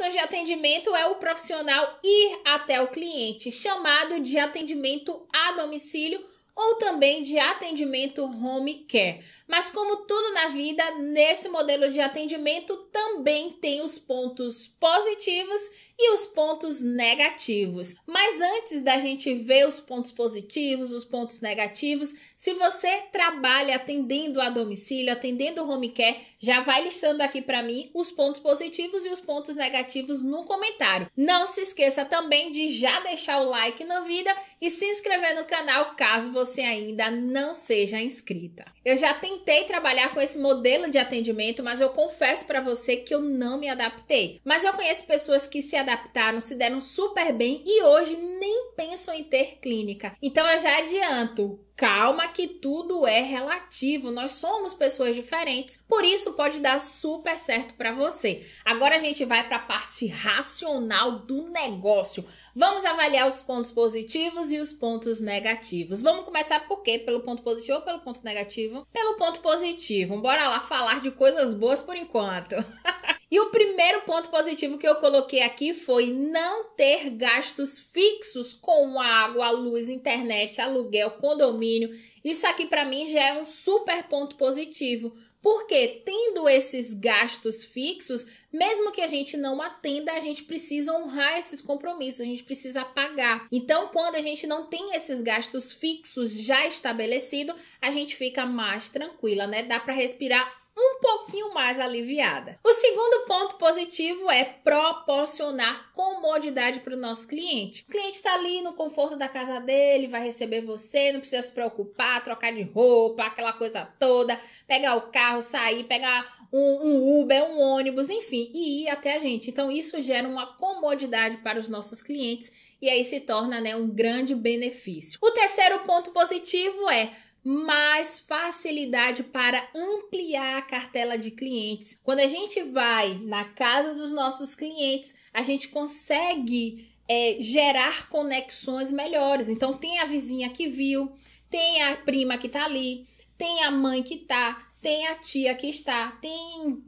ações de atendimento é o profissional ir até o cliente, chamado de atendimento a domicílio ou também de atendimento home care. Mas como tudo na vida, nesse modelo de atendimento também tem os pontos positivos e os pontos negativos. Mas antes da gente ver os pontos positivos, os pontos negativos, se você trabalha atendendo a domicílio, atendendo home care, já vai listando aqui para mim os pontos positivos e os pontos negativos no comentário. Não se esqueça também de já deixar o like na vida e se inscrever no canal caso você você ainda não seja inscrita. Eu já tentei trabalhar com esse modelo de atendimento, mas eu confesso para você que eu não me adaptei. Mas eu conheço pessoas que se adaptaram, se deram super bem e hoje nem pensam em ter clínica. Então eu já adianto, Calma que tudo é relativo, nós somos pessoas diferentes, por isso pode dar super certo para você. Agora a gente vai para a parte racional do negócio. Vamos avaliar os pontos positivos e os pontos negativos. Vamos começar por quê? Pelo ponto positivo ou pelo ponto negativo? Pelo ponto positivo. Bora lá falar de coisas boas por enquanto. E o primeiro ponto positivo que eu coloquei aqui foi não ter gastos fixos com água, luz, internet, aluguel, condomínio. Isso aqui para mim já é um super ponto positivo, porque tendo esses gastos fixos, mesmo que a gente não atenda, a gente precisa honrar esses compromissos, a gente precisa pagar. Então, quando a gente não tem esses gastos fixos já estabelecidos, a gente fica mais tranquila, né? Dá para respirar um pouquinho mais aliviada. O segundo ponto positivo é proporcionar comodidade para o nosso cliente. O cliente está ali no conforto da casa dele, vai receber você, não precisa se preocupar, trocar de roupa, aquela coisa toda, pegar o carro, sair, pegar um, um Uber, um ônibus, enfim, e ir até a gente. Então isso gera uma comodidade para os nossos clientes e aí se torna né, um grande benefício. O terceiro ponto positivo é mais facilidade para ampliar a cartela de clientes. Quando a gente vai na casa dos nossos clientes, a gente consegue é, gerar conexões melhores. Então, tem a vizinha que viu, tem a prima que tá ali, tem a mãe que tá, tem a tia que está, tem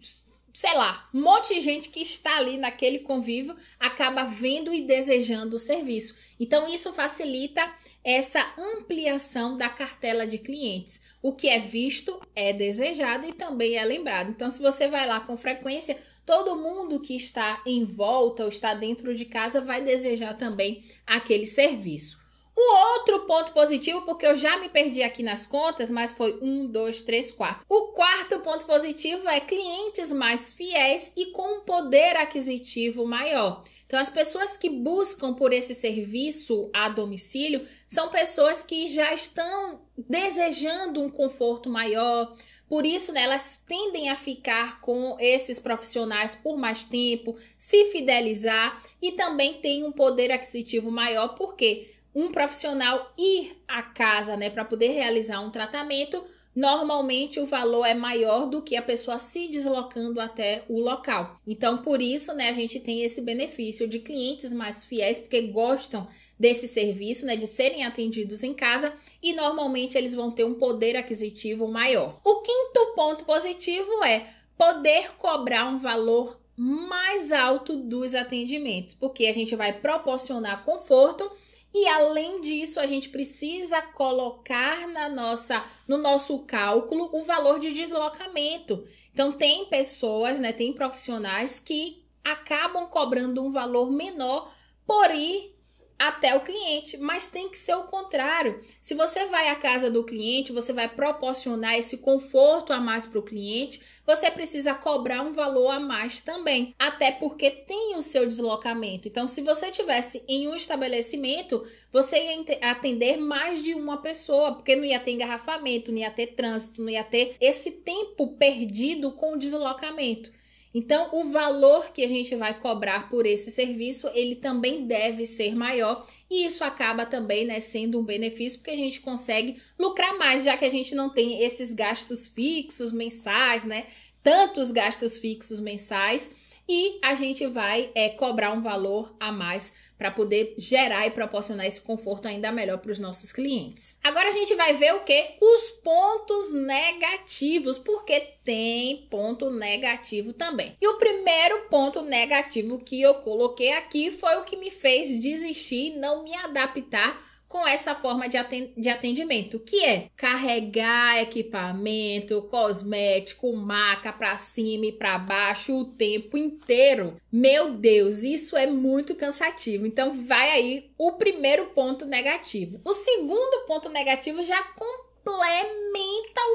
sei lá, um monte de gente que está ali naquele convívio acaba vendo e desejando o serviço. Então, isso facilita essa ampliação da cartela de clientes. O que é visto é desejado e também é lembrado. Então, se você vai lá com frequência, todo mundo que está em volta ou está dentro de casa vai desejar também aquele serviço. O outro ponto positivo, porque eu já me perdi aqui nas contas, mas foi um, dois, três, quatro. O quarto ponto positivo é clientes mais fiéis e com um poder aquisitivo maior. Então, as pessoas que buscam por esse serviço a domicílio são pessoas que já estão desejando um conforto maior, por isso, né, elas tendem a ficar com esses profissionais por mais tempo, se fidelizar e também tem um poder aquisitivo maior, porque um profissional ir à casa, né, para poder realizar um tratamento, normalmente o valor é maior do que a pessoa se deslocando até o local. Então, por isso, né, a gente tem esse benefício de clientes mais fiéis, porque gostam desse serviço, né, de serem atendidos em casa e normalmente eles vão ter um poder aquisitivo maior. O quinto ponto positivo é poder cobrar um valor mais alto dos atendimentos, porque a gente vai proporcionar conforto e além disso, a gente precisa colocar na nossa, no nosso cálculo o valor de deslocamento. Então tem pessoas, né, tem profissionais que acabam cobrando um valor menor por ir até o cliente, mas tem que ser o contrário. Se você vai à casa do cliente, você vai proporcionar esse conforto a mais para o cliente, você precisa cobrar um valor a mais também, até porque tem o seu deslocamento. Então, se você tivesse em um estabelecimento, você ia atender mais de uma pessoa, porque não ia ter engarrafamento, não ia ter trânsito, não ia ter esse tempo perdido com o deslocamento. Então, o valor que a gente vai cobrar por esse serviço, ele também deve ser maior e isso acaba também né, sendo um benefício porque a gente consegue lucrar mais, já que a gente não tem esses gastos fixos mensais, né? Tantos gastos fixos mensais e a gente vai é, cobrar um valor a mais para poder gerar e proporcionar esse conforto ainda melhor para os nossos clientes. Agora a gente vai ver o que? Os pontos negativos, porque tem ponto negativo também. E o primeiro ponto negativo que eu coloquei aqui foi o que me fez desistir, não me adaptar com essa forma de atendimento, que é carregar equipamento, cosmético, maca para cima e para baixo o tempo inteiro. Meu Deus, isso é muito cansativo. Então vai aí o primeiro ponto negativo. O segundo ponto negativo já complementa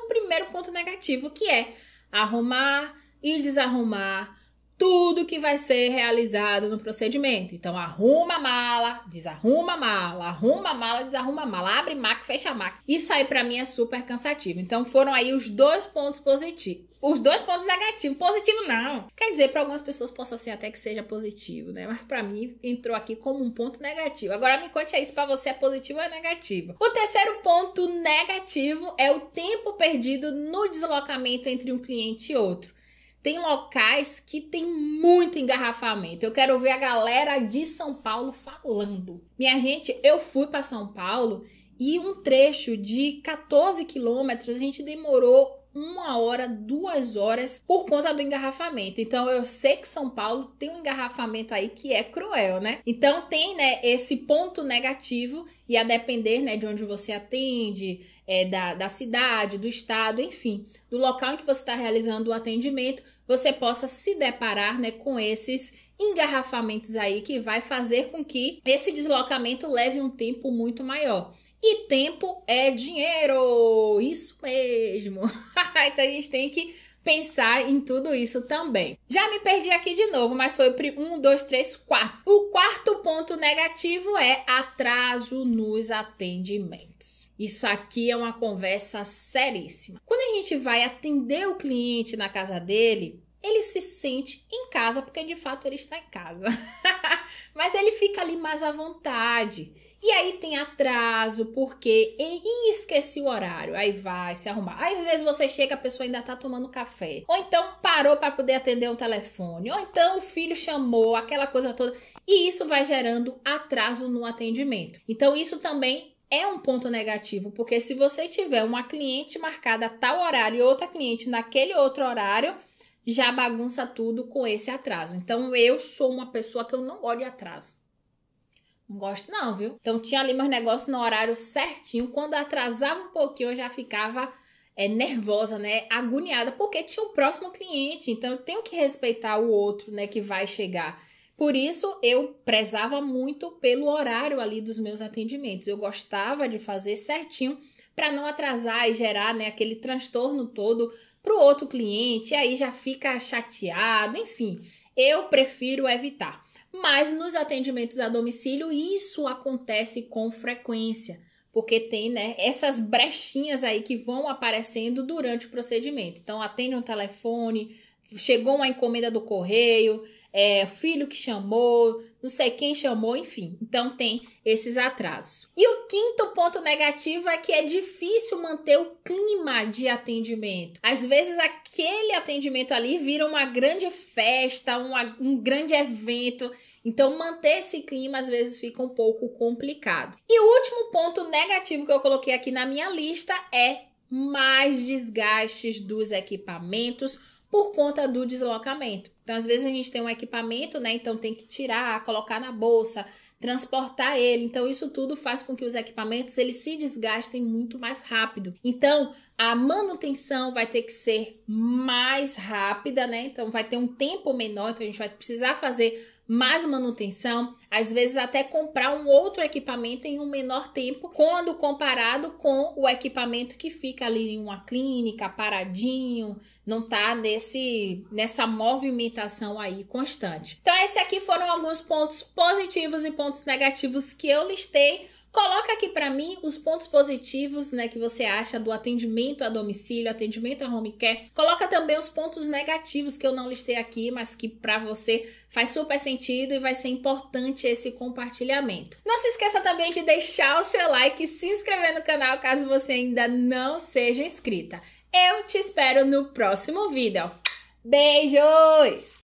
o primeiro ponto negativo, que é arrumar e desarrumar tudo que vai ser realizado no procedimento. Então, arruma a mala, desarruma a mala, arruma a mala, desarruma a mala, abre MAC, fecha MAC. Isso aí para mim é super cansativo. Então, foram aí os dois pontos positivos. Os dois pontos negativos. Positivo não. Quer dizer, para algumas pessoas possa ser até que seja positivo, né? Mas para mim entrou aqui como um ponto negativo. Agora me conte aí se para você é positivo ou é negativo. O terceiro ponto negativo é o tempo perdido no deslocamento entre um cliente e outro. Tem locais que tem muito engarrafamento. Eu quero ver a galera de São Paulo falando. Minha gente, eu fui para São Paulo e um trecho de 14 quilômetros a gente demorou uma hora, duas horas por conta do engarrafamento. Então eu sei que São Paulo tem um engarrafamento aí que é cruel, né? Então tem, né, esse ponto negativo e a depender, né, de onde você atende, é, da, da cidade, do estado, enfim, do local em que você está realizando o atendimento, você possa se deparar, né, com esses engarrafamentos aí que vai fazer com que esse deslocamento leve um tempo muito maior. E tempo é dinheiro! Isso mesmo! então a gente tem que pensar em tudo isso também. Já me perdi aqui de novo, mas foi um, dois, três, quatro. O quarto ponto negativo é atraso nos atendimentos. Isso aqui é uma conversa seríssima. Quando a gente vai atender o cliente na casa dele, ele se sente em casa, porque de fato ele está em casa. Mas ele fica ali mais à vontade. E aí tem atraso, porque ele esqueci o horário. Aí vai se arrumar. Às vezes você chega, a pessoa ainda tá tomando café. Ou então parou para poder atender um telefone. Ou então o filho chamou, aquela coisa toda. E isso vai gerando atraso no atendimento. Então isso também é um ponto negativo, porque se você tiver uma cliente marcada a tal horário e outra cliente naquele outro horário, já bagunça tudo com esse atraso. Então eu sou uma pessoa que eu não gosto de atraso. Não gosto não, viu? Então tinha ali meus negócios no horário certinho. Quando atrasava um pouquinho, eu já ficava é, nervosa, né? Agoniada, porque tinha o um próximo cliente. Então eu tenho que respeitar o outro, né? Que vai chegar. Por isso eu prezava muito pelo horário ali dos meus atendimentos. Eu gostava de fazer certinho para não atrasar e gerar né, aquele transtorno todo para o outro cliente, aí já fica chateado, enfim. Eu prefiro evitar. Mas nos atendimentos a domicílio, isso acontece com frequência, porque tem né, essas brechinhas aí que vão aparecendo durante o procedimento. Então, atende um telefone, chegou uma encomenda do correio, é, filho que chamou, não sei quem chamou, enfim. Então tem esses atrasos. E o quinto ponto negativo é que é difícil manter o clima de atendimento. Às vezes aquele atendimento ali vira uma grande festa, uma, um grande evento. Então manter esse clima às vezes fica um pouco complicado. E o último ponto negativo que eu coloquei aqui na minha lista é mais desgastes dos equipamentos por conta do deslocamento. Então, às vezes a gente tem um equipamento, né? Então tem que tirar, colocar na bolsa, transportar ele. Então isso tudo faz com que os equipamentos eles se desgastem muito mais rápido. Então, a manutenção vai ter que ser mais rápida, né? Então vai ter um tempo menor, então a gente vai precisar fazer mais manutenção, às vezes até comprar um outro equipamento em um menor tempo, quando comparado com o equipamento que fica ali em uma clínica, paradinho, não tá nesse nessa movimentação aí constante. Então esse aqui foram alguns pontos positivos e pontos negativos que eu listei Coloca aqui para mim os pontos positivos, né, que você acha do atendimento a domicílio, atendimento a home care. Coloca também os pontos negativos que eu não listei aqui, mas que para você faz super sentido e vai ser importante esse compartilhamento. Não se esqueça também de deixar o seu like e se inscrever no canal caso você ainda não seja inscrita. Eu te espero no próximo vídeo. Beijos!